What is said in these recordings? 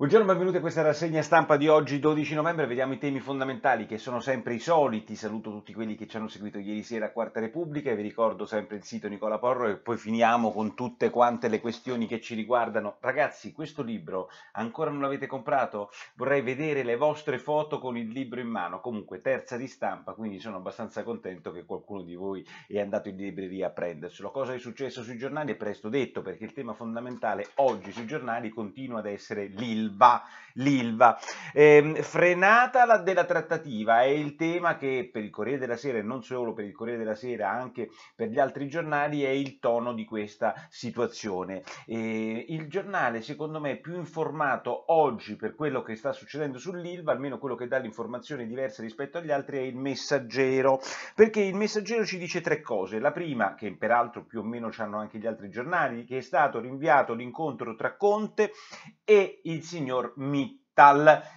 Buongiorno, benvenuti a questa rassegna stampa di oggi 12 novembre, vediamo i temi fondamentali che sono sempre i soliti, saluto tutti quelli che ci hanno seguito ieri sera a Quarta Repubblica e vi ricordo sempre il sito Nicola Porro e poi finiamo con tutte quante le questioni che ci riguardano. Ragazzi, questo libro ancora non l'avete comprato? Vorrei vedere le vostre foto con il libro in mano, comunque terza di stampa, quindi sono abbastanza contento che qualcuno di voi è andato in libreria a prenderselo. Cosa è successo sui giornali è presto detto perché il tema fondamentale oggi sui giornali continua ad essere l'IL l'ILVA. L'ILVA. Eh, frenata la, della trattativa è il tema che per il Corriere della Sera e non solo per il Corriere della Sera, anche per gli altri giornali è il tono di questa situazione. Eh, il giornale secondo me più informato oggi per quello che sta succedendo sull'ILVA, almeno quello che dà l'informazione diversa rispetto agli altri, è il messaggero, perché il messaggero ci dice tre cose. La prima, che peraltro più o meno ci hanno anche gli altri giornali, che è stato rinviato l'incontro tra Conte e il sindaco signor Mittal.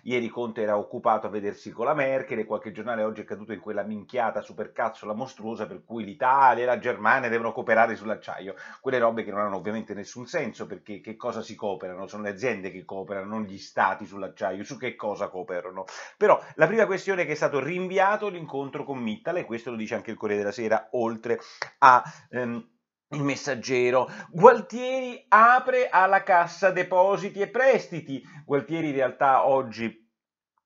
Ieri Conte era occupato a vedersi con la Merkel e qualche giornale oggi è caduto in quella minchiata supercazzola mostruosa per cui l'Italia e la Germania devono cooperare sull'acciaio. Quelle robe che non hanno ovviamente nessun senso perché che cosa si cooperano? Sono le aziende che cooperano, non gli stati sull'acciaio. Su che cosa cooperano? Però la prima questione è che è stato rinviato l'incontro con Mittal e questo lo dice anche il Corriere della Sera oltre a... Ehm, il messaggero. Gualtieri apre alla cassa depositi e prestiti. Gualtieri in realtà oggi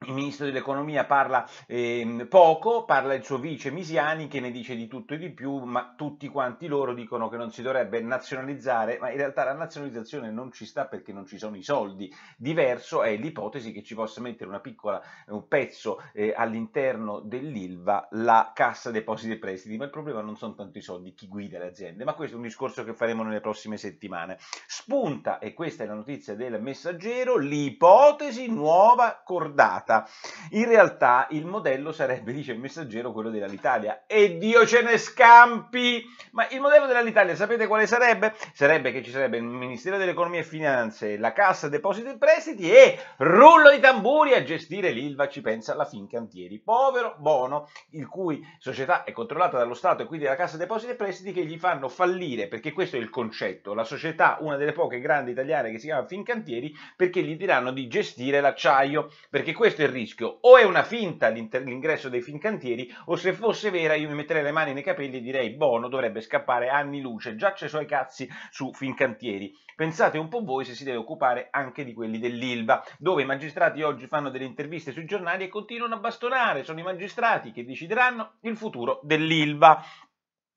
il ministro dell'economia parla eh, poco, parla il suo vice Misiani che ne dice di tutto e di più, ma tutti quanti loro dicono che non si dovrebbe nazionalizzare, ma in realtà la nazionalizzazione non ci sta perché non ci sono i soldi. Diverso è l'ipotesi che ci possa mettere piccola, un pezzo eh, all'interno dell'ILVA la cassa depositi e prestiti, ma il problema non sono tanto i soldi, chi guida le aziende, ma questo è un discorso che faremo nelle prossime settimane. Spunta, e questa è la notizia del messaggero, l'ipotesi nuova cordata data. In realtà il modello sarebbe, dice il messaggero, quello dell'Italia. E Dio ce ne scampi! Ma il modello dell'Italia sapete quale sarebbe? Sarebbe che ci sarebbe il Ministero dell'Economia e Finanze, la Cassa Depositi e Prestiti e rullo di tamburi a gestire l'ILVA ci pensa la Fincantieri. Povero Bono, il cui società è controllata dallo Stato e quindi dalla Cassa Depositi e Prestiti che gli fanno fallire, perché questo è il concetto, la società, una delle poche grandi italiane che si chiama Fincantieri, perché gli diranno di gestire l'acciaio, perché questo questo è il rischio, o è una finta l'ingresso dei Fincantieri, o se fosse vera io mi metterei le mani nei capelli e direi Bono dovrebbe scappare anni luce, già c'è i suoi cazzi su Fincantieri. Pensate un po' voi se si deve occupare anche di quelli dell'Ilva, dove i magistrati oggi fanno delle interviste sui giornali e continuano a bastonare, sono i magistrati che decideranno il futuro dell'Ilva.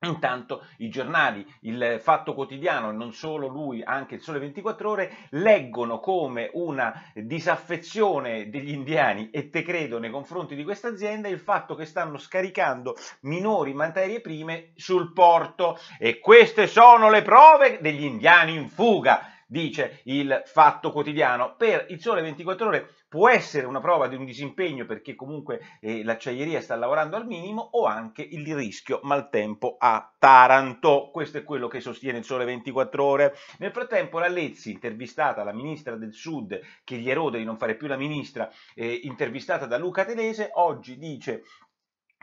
Intanto i giornali, il Fatto Quotidiano e non solo lui, anche il Sole 24 Ore, leggono come una disaffezione degli indiani, e te credo, nei confronti di questa azienda, il fatto che stanno scaricando minori materie prime sul porto. E queste sono le prove degli indiani in fuga dice il Fatto Quotidiano. Per il Sole 24 Ore può essere una prova di un disimpegno perché comunque eh, l'acciaieria sta lavorando al minimo o anche il rischio maltempo a Taranto. Questo è quello che sostiene il Sole 24 Ore. Nel frattempo la Lezzi, intervistata la ministra del Sud che gli erode di non fare più la ministra, eh, intervistata da Luca Telese, oggi dice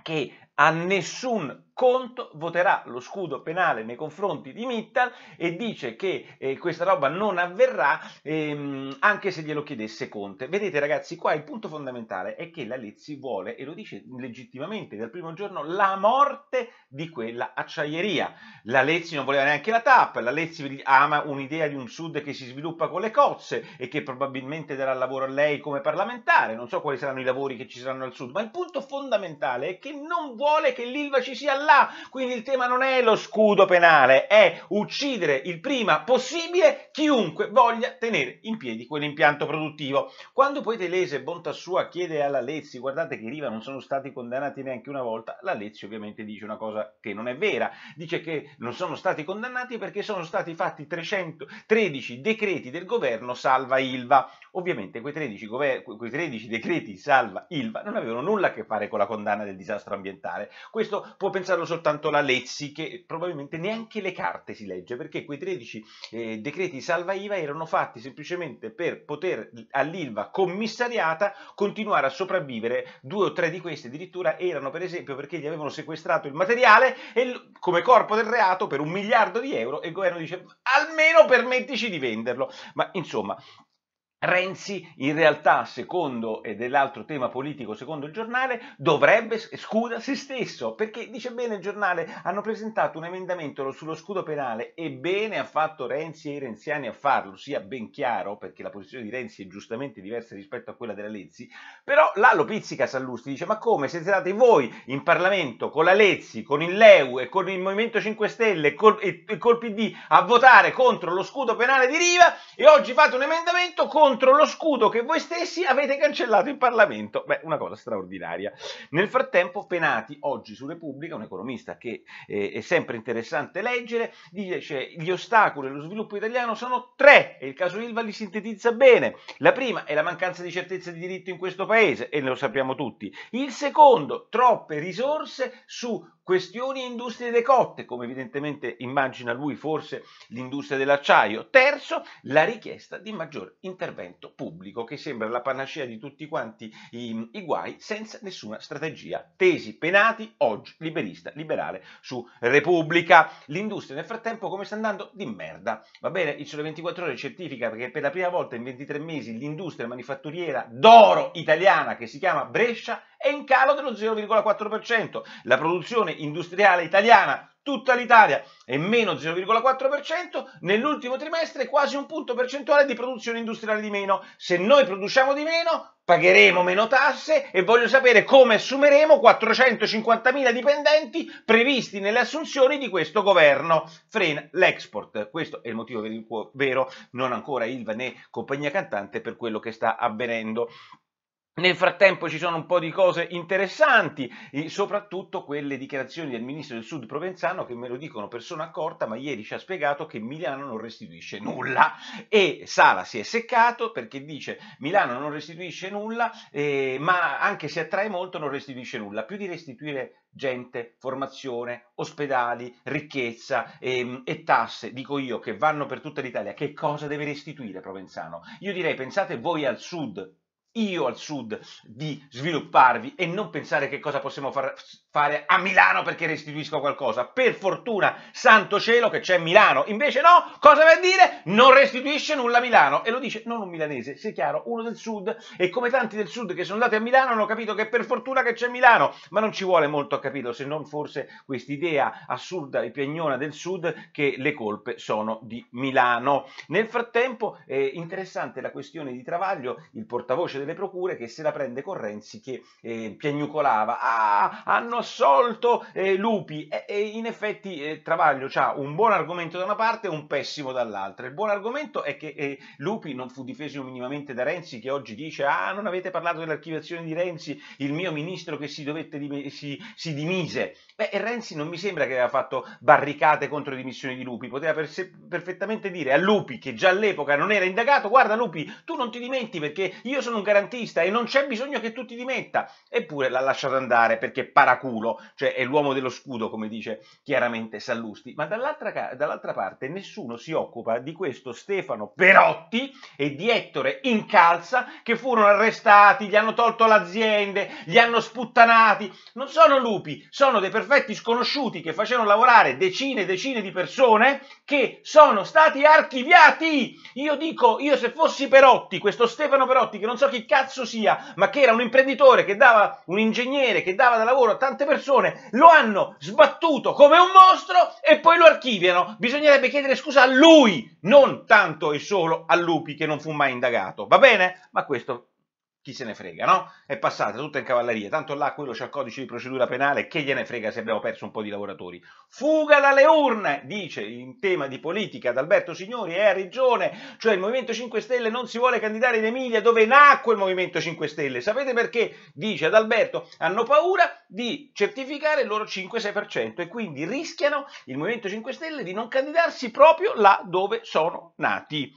che a nessun Conto voterà lo scudo penale nei confronti di Mittal e dice che eh, questa roba non avverrà ehm, anche se glielo chiedesse Conte. Vedete ragazzi, qua il punto fondamentale è che la Lezzi vuole, e lo dice legittimamente dal primo giorno, la morte di quella acciaieria. La Lezzi non voleva neanche la TAP, la Lezzi ama un'idea di un sud che si sviluppa con le cozze e che probabilmente darà lavoro a lei come parlamentare. Non so quali saranno i lavori che ci saranno al sud, ma il punto fondamentale è che non vuole che l'Ilva ci sia là. Quindi il tema non è lo scudo penale, è uccidere il prima possibile chiunque voglia tenere in piedi quell'impianto produttivo. Quando poi Telese Bontassua chiede alla Lezzi, guardate che Riva non sono stati condannati neanche una volta, la Lezzi ovviamente dice una cosa che non è vera, dice che non sono stati condannati perché sono stati fatti 313 decreti del governo salva Ilva. Ovviamente quei 13, quei 13 decreti salva Ilva non avevano nulla a che fare con la condanna del disastro ambientale. Questo può pensare restano soltanto la Lezzi che probabilmente neanche le carte si legge perché quei 13 eh, decreti salva IVA erano fatti semplicemente per poter all'ILVA commissariata continuare a sopravvivere. Due o tre di questi addirittura erano per esempio perché gli avevano sequestrato il materiale e, come corpo del reato per un miliardo di euro e il governo dice almeno permettici di venderlo. Ma insomma, Renzi in realtà, secondo ed è l'altro tema politico, secondo il giornale, dovrebbe scuda se stesso, perché dice bene il giornale, hanno presentato un emendamento sullo scudo penale e bene ha fatto Renzi e i renziani a farlo, sia ben chiaro, perché la posizione di Renzi è giustamente diversa rispetto a quella della Lezzi, però là lo pizzica Sallusti, dice ma come siete andati voi in Parlamento con la Lezzi, con il Leu e con il Movimento 5 Stelle col, e, e col PD a votare contro lo scudo penale di Riva e oggi fate un emendamento con contro lo scudo che voi stessi avete cancellato in Parlamento. Beh, una cosa straordinaria. Nel frattempo, Penati, oggi su Repubblica, un economista che eh, è sempre interessante leggere, dice che gli ostacoli allo sviluppo italiano sono tre e il caso Ilva li sintetizza bene. La prima è la mancanza di certezza di diritto in questo paese e lo sappiamo tutti. Il secondo, troppe risorse su Questioni industrie decotte, come evidentemente immagina lui forse l'industria dell'acciaio. Terzo, la richiesta di maggior intervento pubblico, che sembra la panacea di tutti quanti i, i guai, senza nessuna strategia. Tesi penati, oggi liberista, liberale su Repubblica. L'industria nel frattempo come sta andando? Di merda. Va bene, il Sole 24 Ore certifica che per la prima volta in 23 mesi l'industria manifatturiera d'oro italiana che si chiama Brescia è in calo dello 0,4%. La produzione industriale italiana tutta l'Italia è meno 0,4%, nell'ultimo trimestre quasi un punto percentuale di produzione industriale di meno. Se noi produciamo di meno, pagheremo meno tasse e voglio sapere come assumeremo 450.000 dipendenti previsti nelle assunzioni di questo governo. Frena l'export. Questo è il motivo vero, non ancora Ilva né compagnia cantante per quello che sta avvenendo. Nel frattempo ci sono un po' di cose interessanti, soprattutto quelle dichiarazioni del ministro del Sud Provenzano che me lo dicono persona accorta, ma ieri ci ha spiegato che Milano non restituisce nulla e Sala si è seccato perché dice Milano non restituisce nulla, eh, ma anche se attrae molto non restituisce nulla, più di restituire gente, formazione, ospedali, ricchezza ehm, e tasse, dico io, che vanno per tutta l'Italia, che cosa deve restituire Provenzano? Io direi pensate voi al sud io al sud di svilupparvi e non pensare che cosa possiamo far, fare a Milano perché restituisco qualcosa. Per fortuna, santo cielo che c'è Milano. Invece no, cosa vuol dire? Non restituisce nulla a Milano. E lo dice non un milanese, sia chiaro, uno del sud e come tanti del sud che sono andati a Milano hanno capito che per fortuna che c'è Milano. Ma non ci vuole molto a capito, se non forse quest'idea assurda e piagnona del sud che le colpe sono di Milano. Nel frattempo è eh, interessante la questione di Travaglio, il portavoce del delle procure che se la prende con Renzi che eh, piagnucolava ah, hanno assolto eh, Lupi e, e, in effetti eh, Travaglio ha un buon argomento da una parte e un pessimo dall'altra il buon argomento è che eh, Lupi non fu difeso minimamente da Renzi che oggi dice ah non avete parlato dell'archiviazione di Renzi il mio ministro che si, dovette, si, si dimise beh Renzi non mi sembra che aveva fatto barricate contro le dimissioni di Lupi poteva perfettamente dire a Lupi che già all'epoca non era indagato guarda Lupi tu non ti dimenti perché io sono un garantista e non c'è bisogno che tu ti dimetta. Eppure l'ha lasciato andare perché paraculo, cioè è l'uomo dello scudo, come dice chiaramente Sallusti. Ma dall'altra, dall'altra parte nessuno si occupa di questo Stefano Perotti e di Ettore Incalza che furono arrestati, gli hanno tolto l'azienda, gli hanno sputtanati. Non sono lupi, sono dei perfetti sconosciuti che facevano lavorare decine e decine di persone che sono stati archiviati. Io dico, io se fossi Perotti, questo Stefano Perotti, che non so chi chi cazzo sia, ma che era un imprenditore che dava, un ingegnere che dava da lavoro a tante persone, lo hanno sbattuto come un mostro e poi lo archiviano. Bisognerebbe chiedere scusa a lui, non tanto e solo a Lupi che non fu mai indagato, va bene? Ma questo chi se ne frega, no? È passata tutta in cavalleria, tanto là quello c'ha il codice di procedura penale, che gliene frega se abbiamo perso un po' di lavoratori. Fuga dalle urne, dice in tema di politica ad Alberto Signori e a Regione, cioè il Movimento 5 Stelle non si vuole candidare in Emilia dove nacque il Movimento 5 Stelle. Sapete perché? Dice ad Alberto, hanno paura di certificare il loro 5-6% e quindi rischiano il Movimento 5 Stelle di non candidarsi proprio là dove sono nati.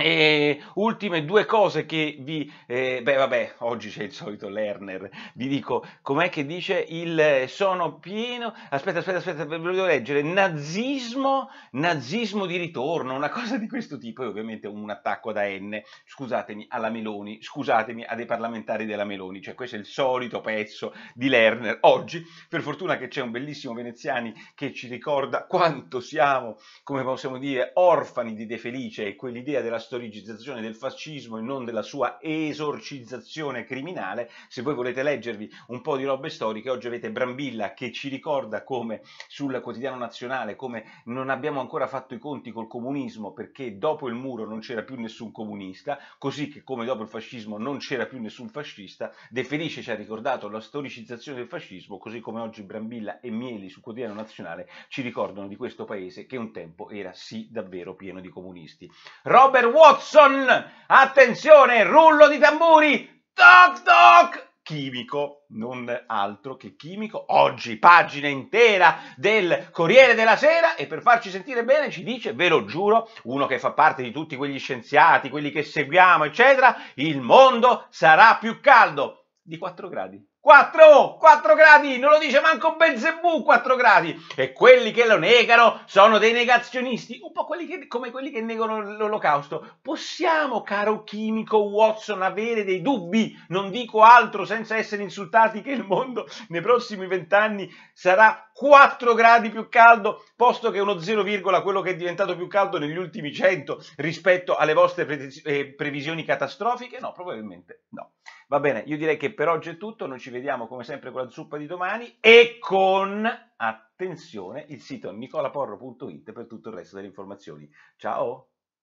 E ultime due cose che vi... Eh, beh vabbè, oggi c'è il solito Lerner, vi dico com'è che dice il eh, sono pieno... Aspetta, aspetta, aspetta, ve lo devo leggere. Nazismo, nazismo di ritorno, una cosa di questo tipo, e ovviamente un attacco da N, scusatemi, alla Meloni, scusatemi, a dei parlamentari della Meloni, cioè questo è il solito pezzo di Lerner. Oggi, per fortuna che c'è un bellissimo veneziani che ci ricorda quanto siamo, come possiamo dire, orfani di De Felice e quell'idea della storia storicizzazione del fascismo e non della sua esorcizzazione criminale. Se voi volete leggervi un po' di robe storiche, oggi avete Brambilla che ci ricorda come sul quotidiano nazionale, come non abbiamo ancora fatto i conti col comunismo perché dopo il muro non c'era più nessun comunista, così che come dopo il fascismo non c'era più nessun fascista, De Felice ci ha ricordato la storicizzazione del fascismo, così come oggi Brambilla e Mieli sul quotidiano nazionale ci ricordano di questo paese che un tempo era sì davvero pieno di comunisti. Robert Watson. Attenzione, rullo di tamburi. Toc toc chimico, non altro che chimico. Oggi pagina intera del Corriere della Sera e per farci sentire bene ci dice, ve lo giuro, uno che fa parte di tutti quegli scienziati, quelli che seguiamo, eccetera, il mondo sarà più caldo di 4 gradi. 4, 4 gradi, non lo dice manco Belzebù 4 gradi e quelli che lo negano sono dei negazionisti, un po' quelli che, come quelli che negano l'olocausto. Possiamo, caro chimico Watson, avere dei dubbi, non dico altro senza essere insultati che il mondo nei prossimi vent'anni sarà 4 gradi più caldo, posto che uno 0, quello che è diventato più caldo negli ultimi 100 rispetto alle vostre pre eh, previsioni catastrofiche? No, probabilmente no. Va bene, io direi che per oggi è tutto, noi ci vediamo come sempre con la zuppa di domani e con, attenzione, il sito nicolaporro.it per tutto il resto delle informazioni. Ciao!